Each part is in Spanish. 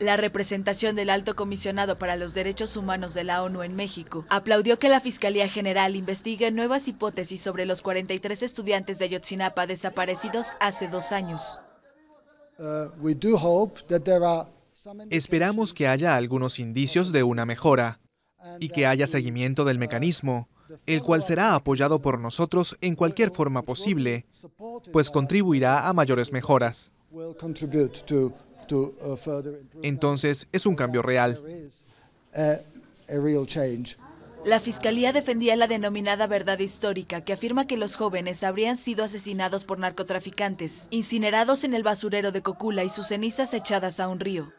La representación del Alto Comisionado para los Derechos Humanos de la ONU en México aplaudió que la Fiscalía General investigue nuevas hipótesis sobre los 43 estudiantes de Ayotzinapa desaparecidos hace dos años. Uh, Esperamos que haya algunos indicios de una mejora y que haya seguimiento del mecanismo, el cual será apoyado por nosotros en cualquier forma posible, pues contribuirá a mayores mejoras. Uh, Entonces, es un cambio real. La fiscalía defendía la denominada verdad histórica, que afirma que los jóvenes habrían sido asesinados por narcotraficantes, incinerados en el basurero de Cocula y sus cenizas echadas a un río.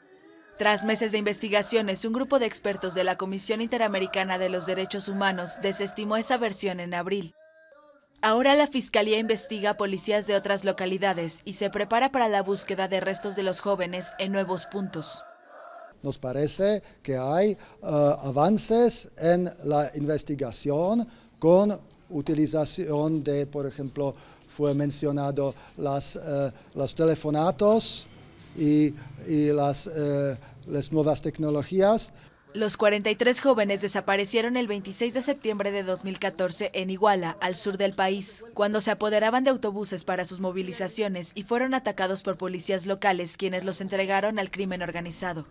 Tras meses de investigaciones, un grupo de expertos de la Comisión Interamericana de los Derechos Humanos desestimó esa versión en abril. Ahora la Fiscalía investiga policías de otras localidades y se prepara para la búsqueda de restos de los jóvenes en nuevos puntos. Nos parece que hay eh, avances en la investigación con utilización de, por ejemplo, fue mencionado eh, los telefonatos y, las, eh, las nuevas tecnologías. Los 43 jóvenes desaparecieron el 26 de septiembre de 2014 en Iguala, al sur del país, cuando se apoderaban de autobuses para sus movilizaciones y fueron atacados por policías locales quienes los entregaron al crimen organizado.